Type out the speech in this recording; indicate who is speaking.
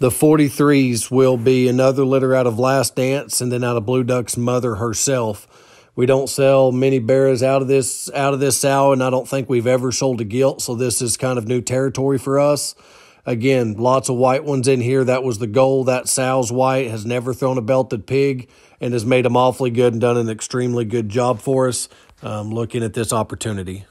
Speaker 1: The 43s will be another litter out of Last Dance and then out of Blue Duck's mother herself. We don't sell many bears out of this out of this sow, and I don't think we've ever sold a gilt, so this is kind of new territory for us. Again, lots of white ones in here. That was the goal. That sow's white has never thrown a belted pig and has made them awfully good and done an extremely good job for us um, looking at this opportunity.